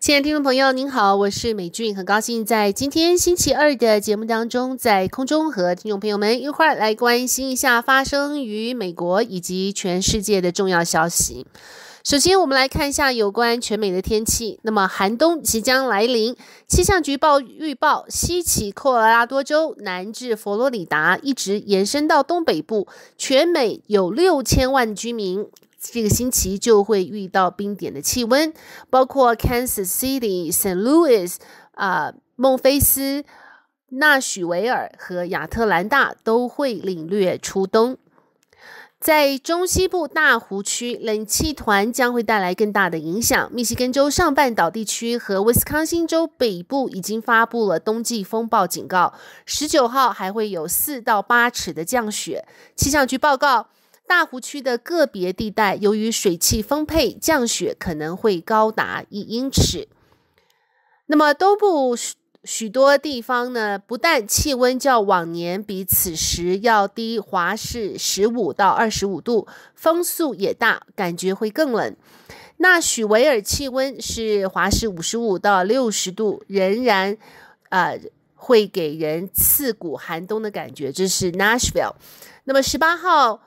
亲爱的听众朋友，您好，我是美俊，很高兴在今天星期二的节目当中，在空中和听众朋友们一块来关心一下发生于美国以及全世界的重要消息。首先，我们来看一下有关全美的天气。那么，寒冬即将来临，气象局报预报，西起科罗拉多州，南至佛罗里达，一直延伸到东北部，全美有六千万居民。这个星期就会遇到冰点的气温，包括 Kansas City、St. Louis 啊、孟菲斯、纳许维尔和亚特兰大都会领略初冬。在中西部大湖区，冷气团将会带来更大的影响。密西根州上半岛地区和威斯康星州北部已经发布了冬季风暴警告。十九号还会有四到八尺的降雪。气象局报告。大湖区的个别地带，由于水汽丰沛，降雪可能会高达一英尺。那么，东部许许多地方呢，不但气温较往年比此时要低华氏十五到二十五度，风速也大，感觉会更冷。那许维尔气温是华氏五十五到六十度，仍然呃会给人刺骨寒冬的感觉。这是 Nashville。那么，十八号。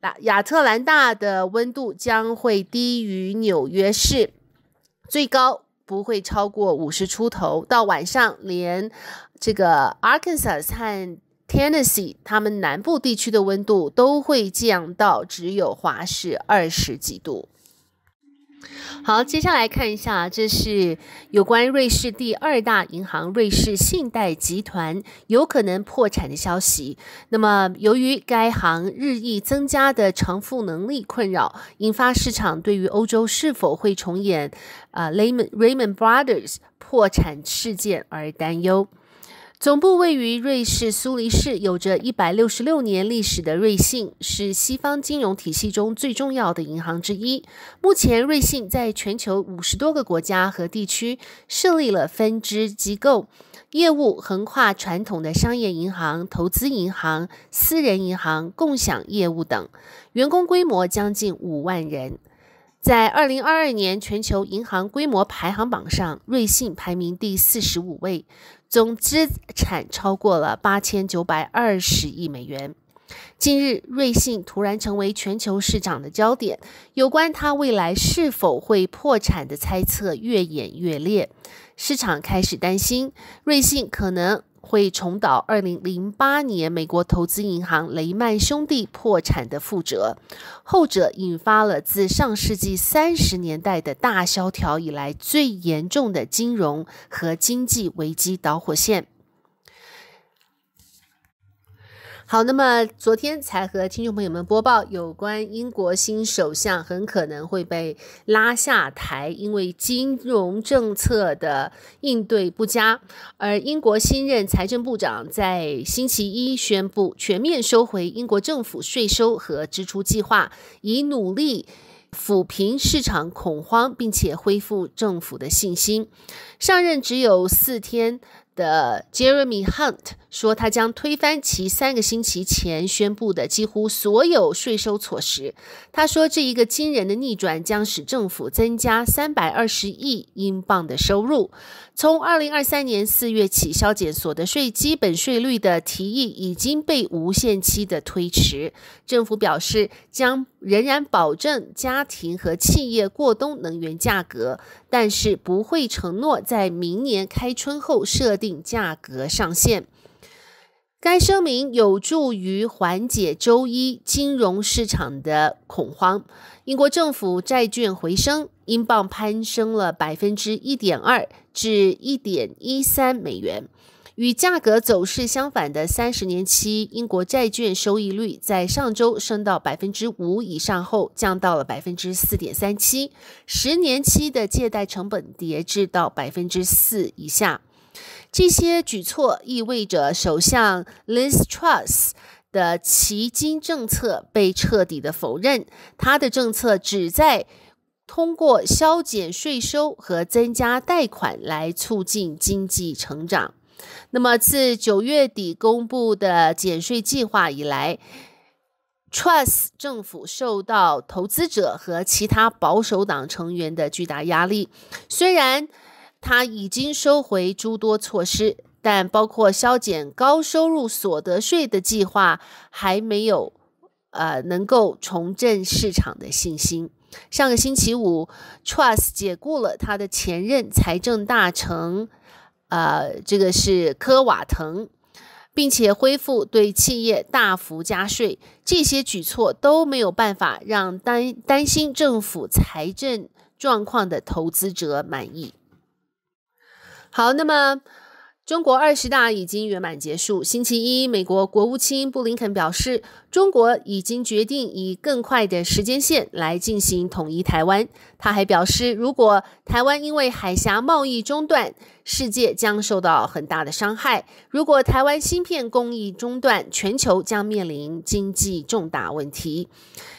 那亚特兰大的温度将会低于纽约市，最高不会超过五十出头。到晚上，连这个 Arkansas 和 Tennessee，他们南部地区的温度都会降到只有华氏二十几度。好，接下来看一下，这是有关瑞士第二大银行瑞士信贷集团有可能破产的消息。那么，由于该行日益增加的偿付能力困扰，引发市场对于欧洲是否会重演啊 Raymond Raymond Brothers 破产事件而担忧。总部位于瑞士苏黎世，有着一百六十六年历史的瑞信是西方金融体系中最重要的银行之一。目前，瑞信在全球五十多个国家和地区设立了分支机构，业务横跨传统的商业银行、投资银行、私人银行、共享业务等，员工规模将近五万人。在二零二二年全球银行规模排行榜上，瑞信排名第四十五位，总资产超过了八千九百二十亿美元。近日，瑞信突然成为全球市场的焦点，有关它未来是否会破产的猜测越演越烈，市场开始担心瑞信可能。会重蹈二零零八年美国投资银行雷曼兄弟破产的覆辙，后者引发了自上世纪三十年代的大萧条以来最严重的金融和经济危机导火线。好，那么昨天才和听众朋友们播报，有关英国新首相很可能会被拉下台，因为金融政策的应对不佳。而英国新任财政部长在星期一宣布，全面收回英国政府税收和支出计划，以努力抚平市场恐慌，并且恢复政府的信心。上任只有四天的 Jeremy Hunt。说他将推翻其三个星期前宣布的几乎所有税收措施。他说，这一个惊人的逆转将使政府增加三百二十亿英镑的收入。从二零二三年四月起削减所得税基本税率的提议已经被无限期的推迟。政府表示将仍然保证家庭和企业过冬能源价格，但是不会承诺在明年开春后设定价格上限。该声明有助于缓解周一金融市场的恐慌。英国政府债券回升，英镑攀升了百分之一点二至一点一三美元，与价格走势相反的三十年期英国债券收益率在上周升到百分之五以上后，降到了百分之四点三七，十年期的借贷成本跌至到百分之四以下。这些举措意味着首相 Liz Truss 的激金政策被彻底的否认。他的政策旨在通过削减税收和增加贷款来促进经济成长。那么，自九月底公布的减税计划以来 t r u s t 政府受到投资者和其他保守党成员的巨大压力。虽然，他已经收回诸多措施，但包括削减高收入所得税的计划还没有，呃，能够重振市场的信心。上个星期五，Truss 解雇了他的前任财政大臣，呃，这个是科瓦滕，并且恢复对企业大幅加税。这些举措都没有办法让担担心政府财政状况的投资者满意。好，那么中国二十大已经圆满结束。星期一，美国国务卿布林肯表示。中国已经决定以更快的时间线来进行统一台湾。他还表示，如果台湾因为海峡贸易中断，世界将受到很大的伤害；如果台湾芯片工艺中断，全球将面临经济重大问题。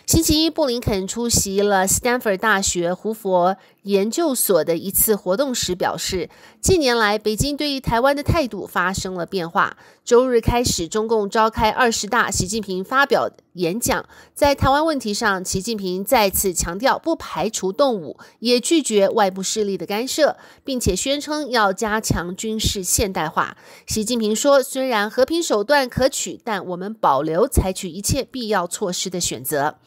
星期一，布林肯出席了斯坦福大学胡佛研究所的一次活动时表示，近年来北京对于台湾的态度发生了变化。周日开始，中共召开二十大，习近平发。发表演讲，在台湾问题上，习近平再次强调，不排除动武，也拒绝外部势力的干涉，并且宣称要加强军事现代化。习近平说：“虽然和平手段可取，但我们保留采取一切必要措施的选择。”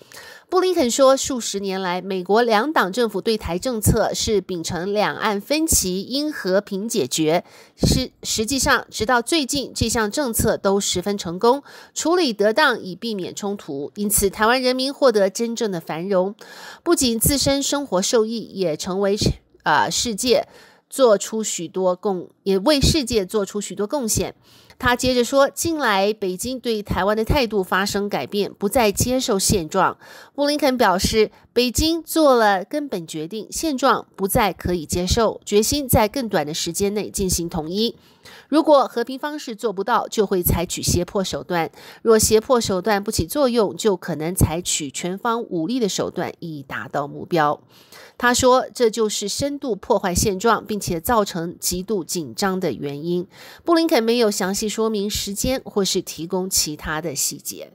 布林肯说，数十年来，美国两党政府对台政策是秉承两岸分歧应和平解决。实实际上，直到最近，这项政策都十分成功，处理得当，以避免冲突。因此，台湾人民获得真正的繁荣，不仅自身生活受益，也成为啊世界做出许多贡，也为世界做出许多贡献。他接着说，近来北京对台湾的态度发生改变，不再接受现状。布林肯表示，北京做了根本决定，现状不再可以接受，决心在更短的时间内进行统一。如果和平方式做不到，就会采取胁迫手段；若胁迫手段不起作用，就可能采取全方武力的手段以达到目标。他说，这就是深度破坏现状并且造成极度紧张的原因。布林肯没有详细说明时间，或是提供其他的细节。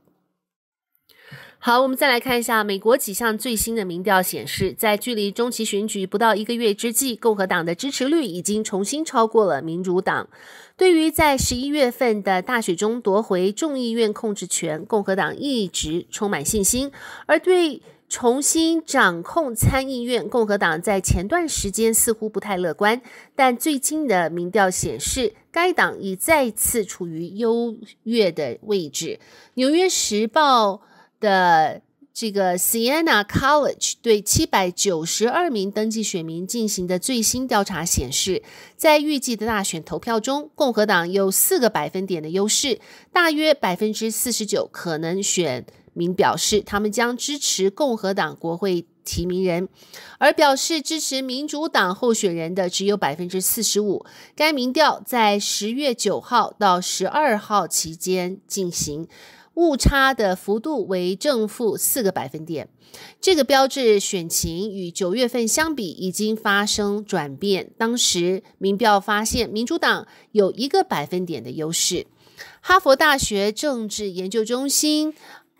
好，我们再来看一下美国几项最新的民调显示，在距离中期选举不到一个月之际，共和党的支持率已经重新超过了民主党。对于在十一月份的大选中夺回众议院控制权，共和党一直充满信心；而对重新掌控参议院，共和党在前段时间似乎不太乐观。但最近的民调显示，该党已再次处于优越的位置。《纽约时报》。的这个 Sienna College 对七百九十二名登记选民进行的最新调查显示，在预计的大选投票中，共和党有四个百分点的优势。大约百分之四十九可能选民表示，他们将支持共和党国会提名人，而表示支持民主党候选人的只有百分之四十五。该民调在十月九号到十二号期间进行。误差的幅度为正负四个百分点，这个标志选情与九月份相比已经发生转变。当时民调发现民主党有一个百分点的优势。哈佛大学政治研究中心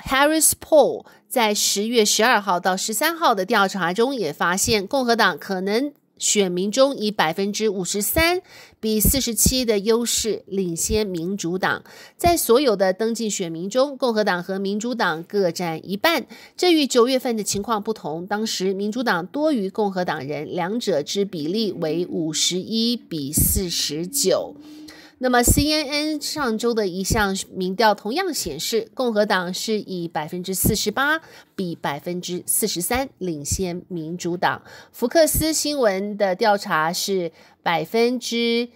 Harris Poll 在十月十二号到十三号的调查中也发现共和党可能。选民中以百分之五十三比四十七的优势领先民主党。在所有的登记选民中，共和党和民主党各占一半。这与九月份的情况不同，当时民主党多于共和党人，两者之比例为五十一比四十九。那么，CNN 上周的一项民调同样显示，共和党是以百分之四十八比百分之四十三领先民主党。福克斯新闻的调查是百分之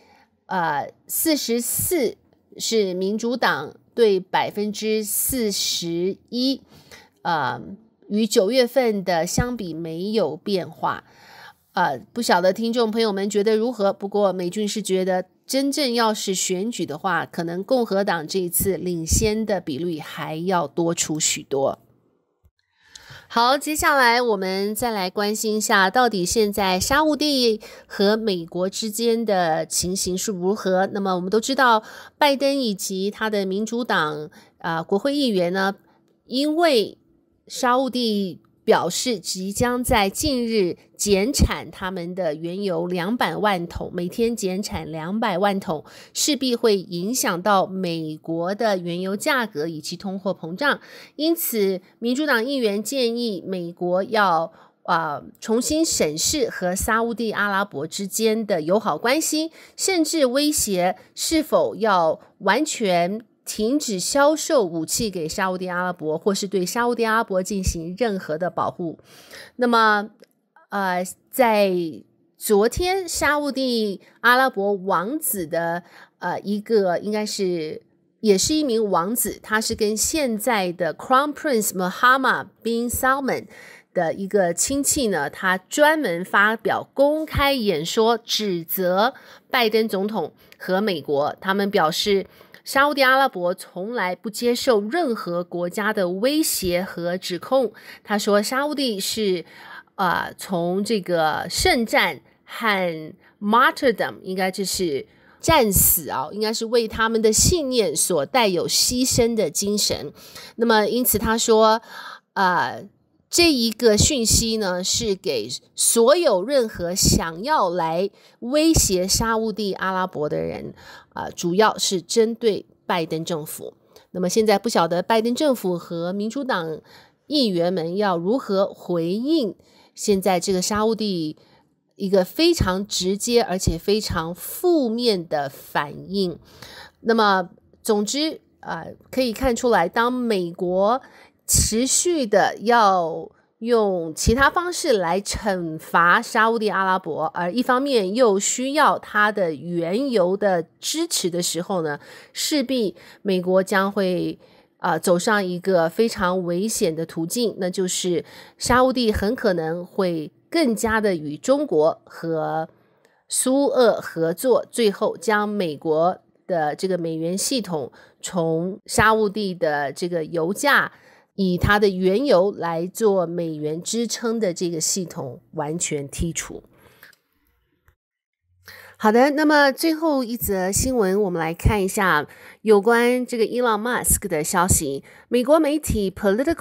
呃四十四是民主党对百分之四十一，呃，与九月份的相比没有变化。呃，不晓得听众朋友们觉得如何？不过美军是觉得。真正要是选举的话，可能共和党这一次领先的比率还要多出许多。好，接下来我们再来关心一下，到底现在沙乌地和美国之间的情形是如何？那么我们都知道，拜登以及他的民主党啊国会议员呢，因为沙乌地。表示即将在近日减产他们的原油两百万桶，每天减产两百万桶，势必会影响到美国的原油价格以及通货膨胀。因此，民主党议员建议美国要啊重新审视和沙地阿拉伯之间的友好关系，甚至威胁是否要完全。停止销售武器给沙地阿拉伯，或是对沙地阿拉伯进行任何的保护。那么，呃，在昨天，沙地阿拉伯王子的呃一个应该是也是一名王子，他是跟现在的 Crown Prince Mohammed bin Salman 的一个亲戚呢，他专门发表公开演说，指责拜登总统和美国，他们表示。沙地阿拉伯从来不接受任何国家的威胁和指控。他说，沙地是呃，从这个圣战和 martyrdom，应该就是战死啊，应该是为他们的信念所带有牺牲的精神。那么，因此他说，呃。这一个讯息呢，是给所有任何想要来威胁沙乌地阿拉伯的人，啊，主要是针对拜登政府。那么现在不晓得拜登政府和民主党议员们要如何回应现在这个沙乌地一个非常直接而且非常负面的反应。那么，总之啊，可以看出来，当美国。持续的要用其他方式来惩罚沙地阿拉伯，而一方面又需要它的原油的支持的时候呢，势必美国将会啊走上一个非常危险的途径，那就是沙地很可能会更加的与中国和苏俄合作，最后将美国的这个美元系统从沙地的这个油价。以它的原油来做美元支撑的这个系统完全剔除。好的，那么最后一则新闻，我们来看一下有关这个伊朗马斯克的消息。美国媒体《Political》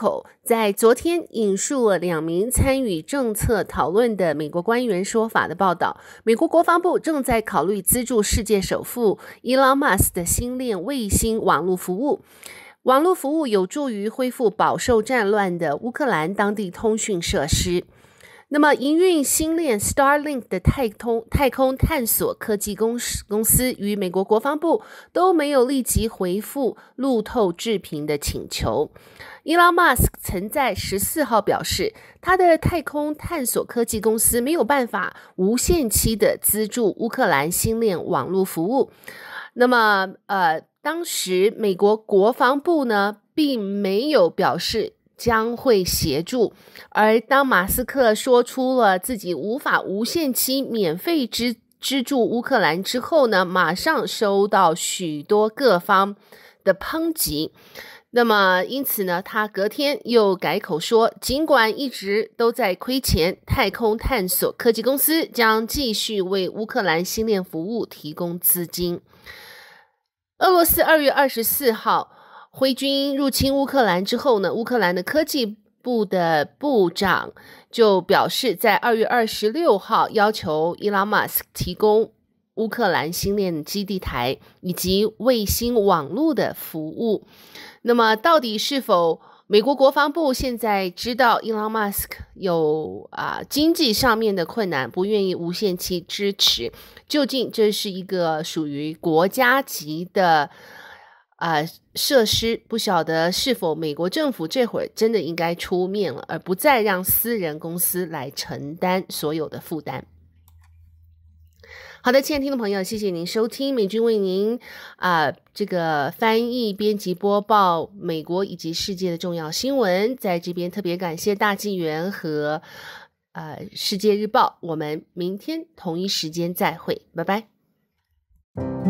在昨天引述了两名参与政策讨论的美国官员说法的报道：，美国国防部正在考虑资助世界首富伊朗马斯克的星链卫星网络服务。网络服务有助于恢复饱受战乱的乌克兰当地通讯设施。那么，营运星链 Starlink 的太空太空探索科技公司公司与美国国防部都没有立即回复路透置评的请求。伊朗马斯曾在十四号表示，他的太空探索科技公司没有办法无限期的资助乌克兰星链网络服务。那么，呃。当时，美国国防部呢并没有表示将会协助。而当马斯克说出了自己无法无限期免费支资助乌克兰之后呢，马上收到许多各方的抨击。那么，因此呢，他隔天又改口说，尽管一直都在亏钱，太空探索科技公司将继续为乌克兰星链服务提供资金。俄罗斯二月二十四号挥军入侵乌克兰之后呢，乌克兰的科技部的部长就表示，在二月二十六号要求伊拉马斯提供乌克兰星链基地台以及卫星网络的服务。那么，到底是否？美国国防部现在知道，伊朗马斯克有啊经济上面的困难，不愿意无限期支持。究竟这是一个属于国家级的啊设施？不晓得是否美国政府这会儿真的应该出面了，而不再让私人公司来承担所有的负担。好的，亲爱的听众朋友，谢谢您收听美军为您啊这个翻译、编辑、播报美国以及世界的重要新闻，在这边特别感谢大纪元和呃世界日报，我们明天同一时间再会，拜拜。